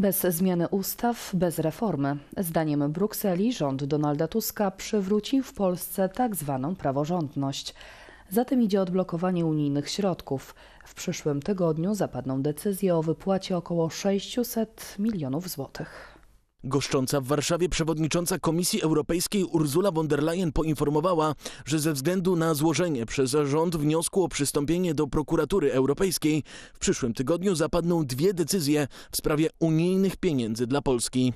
Bez zmiany ustaw, bez reformy. Zdaniem Brukseli rząd Donalda Tuska przywrócił w Polsce tak zwaną praworządność. Za tym idzie odblokowanie unijnych środków. W przyszłym tygodniu zapadną decyzje o wypłacie około 600 milionów złotych. Goszcząca w Warszawie przewodnicząca Komisji Europejskiej Ursula von der Leyen poinformowała, że ze względu na złożenie przez rząd wniosku o przystąpienie do prokuratury europejskiej w przyszłym tygodniu zapadną dwie decyzje w sprawie unijnych pieniędzy dla Polski.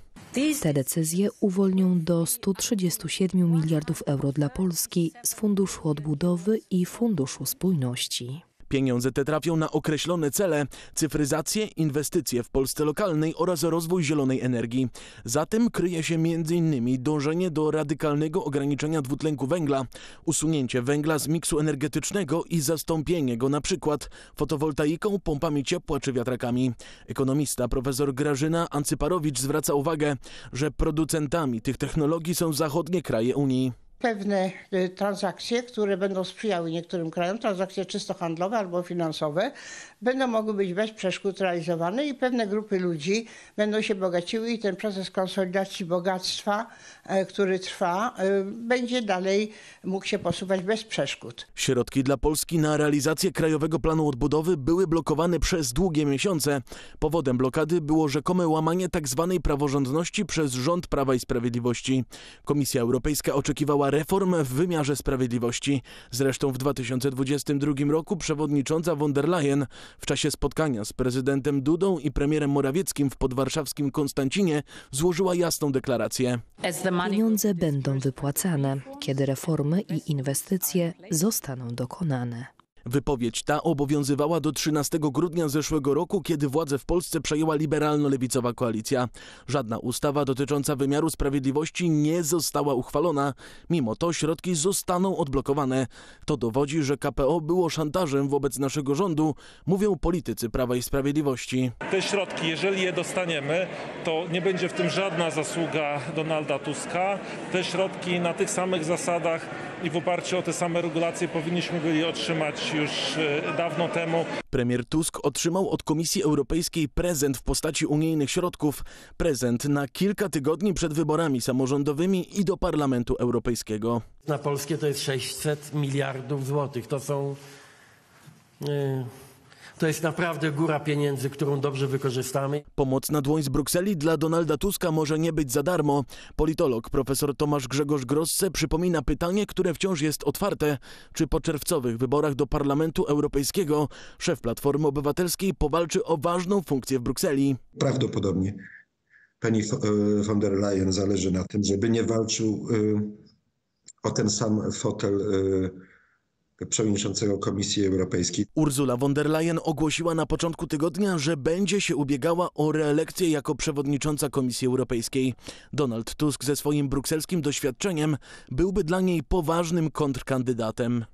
Te decyzje uwolnią do 137 miliardów euro dla Polski z Funduszu Odbudowy i Funduszu Spójności. Pieniądze te trafią na określone cele, cyfryzację, inwestycje w Polsce lokalnej oraz rozwój zielonej energii. Za tym kryje się m.in. dążenie do radykalnego ograniczenia dwutlenku węgla, usunięcie węgla z miksu energetycznego i zastąpienie go np. fotowoltaiką, pompami ciepła czy wiatrakami. Ekonomista profesor Grażyna Ancyparowicz zwraca uwagę, że producentami tych technologii są zachodnie kraje Unii pewne y, transakcje, które będą sprzyjały niektórym krajom, transakcje czysto handlowe albo finansowe, będą mogły być bez przeszkód realizowane i pewne grupy ludzi będą się bogaciły i ten proces konsolidacji bogactwa, e, który trwa, e, będzie dalej mógł się posuwać bez przeszkód. Środki dla Polski na realizację Krajowego Planu Odbudowy były blokowane przez długie miesiące. Powodem blokady było rzekome łamanie tzw. Tak praworządności przez rząd Prawa i Sprawiedliwości. Komisja Europejska oczekiwała reform w wymiarze sprawiedliwości. Zresztą w 2022 roku przewodnicząca von der Leyen w czasie spotkania z prezydentem Dudą i premierem Morawieckim w podwarszawskim Konstancinie złożyła jasną deklarację. Pieniądze będą wypłacane, kiedy reformy i inwestycje zostaną dokonane. Wypowiedź ta obowiązywała do 13 grudnia zeszłego roku, kiedy władzę w Polsce przejęła liberalno-lewicowa koalicja. Żadna ustawa dotycząca wymiaru sprawiedliwości nie została uchwalona. Mimo to środki zostaną odblokowane. To dowodzi, że KPO było szantażem wobec naszego rządu, mówią politycy Prawa i Sprawiedliwości. Te środki, jeżeli je dostaniemy, to nie będzie w tym żadna zasługa Donalda Tuska. Te środki na tych samych zasadach i w oparciu o te same regulacje powinniśmy byli otrzymać już e, dawno temu. Premier Tusk otrzymał od Komisji Europejskiej prezent w postaci unijnych środków. Prezent na kilka tygodni przed wyborami samorządowymi i do Parlamentu Europejskiego. Na Polskie to jest 600 miliardów złotych. To są. Yy to jest naprawdę góra pieniędzy, którą dobrze wykorzystamy. Pomoc na dłoń z Brukseli dla Donalda Tuska może nie być za darmo. Politolog profesor Tomasz Grzegorz Grosse przypomina pytanie, które wciąż jest otwarte. Czy po czerwcowych wyborach do Parlamentu Europejskiego szef Platformy Obywatelskiej powalczy o ważną funkcję w Brukseli? Prawdopodobnie pani e, von der Leyen zależy na tym, żeby nie walczył e, o ten sam fotel e, przewodniczącego Komisji Europejskiej. Ursula von der Leyen ogłosiła na początku tygodnia, że będzie się ubiegała o reelekcję jako przewodnicząca Komisji Europejskiej. Donald Tusk ze swoim brukselskim doświadczeniem byłby dla niej poważnym kontrkandydatem.